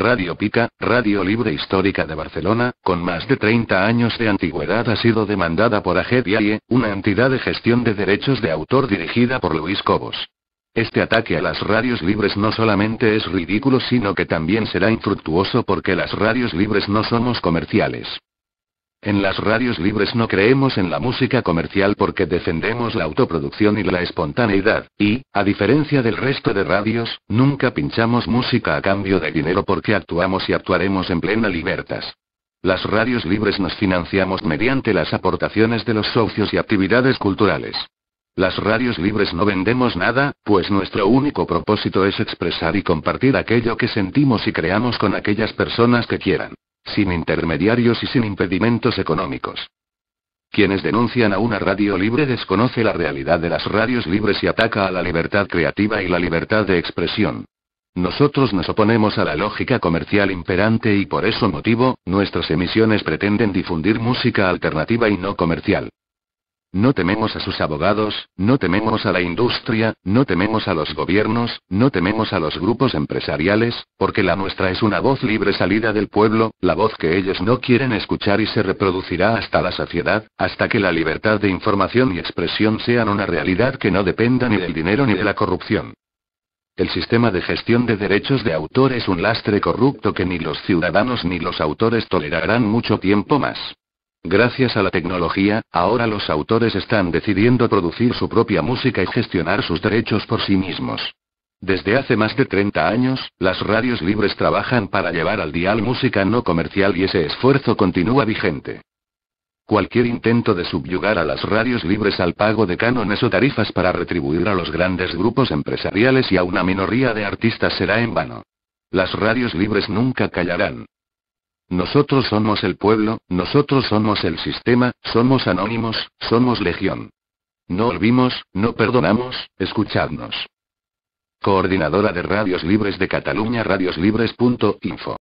Radio Pica, Radio Libre Histórica de Barcelona, con más de 30 años de antigüedad ha sido demandada por Agdie, una entidad de gestión de derechos de autor dirigida por Luis Cobos. Este ataque a las radios libres no solamente es ridículo sino que también será infructuoso porque las radios libres no somos comerciales. En las radios libres no creemos en la música comercial porque defendemos la autoproducción y la espontaneidad, y, a diferencia del resto de radios, nunca pinchamos música a cambio de dinero porque actuamos y actuaremos en plena libertad. Las radios libres nos financiamos mediante las aportaciones de los socios y actividades culturales. Las radios libres no vendemos nada, pues nuestro único propósito es expresar y compartir aquello que sentimos y creamos con aquellas personas que quieran sin intermediarios y sin impedimentos económicos. Quienes denuncian a una radio libre desconoce la realidad de las radios libres y ataca a la libertad creativa y la libertad de expresión. Nosotros nos oponemos a la lógica comercial imperante y por ese motivo, nuestras emisiones pretenden difundir música alternativa y no comercial. No tememos a sus abogados, no tememos a la industria, no tememos a los gobiernos, no tememos a los grupos empresariales, porque la nuestra es una voz libre salida del pueblo, la voz que ellos no quieren escuchar y se reproducirá hasta la sociedad, hasta que la libertad de información y expresión sean una realidad que no dependa ni del dinero ni de la corrupción. El sistema de gestión de derechos de autor es un lastre corrupto que ni los ciudadanos ni los autores tolerarán mucho tiempo más. Gracias a la tecnología, ahora los autores están decidiendo producir su propia música y gestionar sus derechos por sí mismos. Desde hace más de 30 años, las radios libres trabajan para llevar al dial música no comercial y ese esfuerzo continúa vigente. Cualquier intento de subyugar a las radios libres al pago de cánones o tarifas para retribuir a los grandes grupos empresariales y a una minoría de artistas será en vano. Las radios libres nunca callarán. Nosotros somos el pueblo, nosotros somos el sistema, somos anónimos, somos legión. No olvimos, no perdonamos, escuchadnos. Coordinadora de Radios Libres de Cataluña Radioslibres.info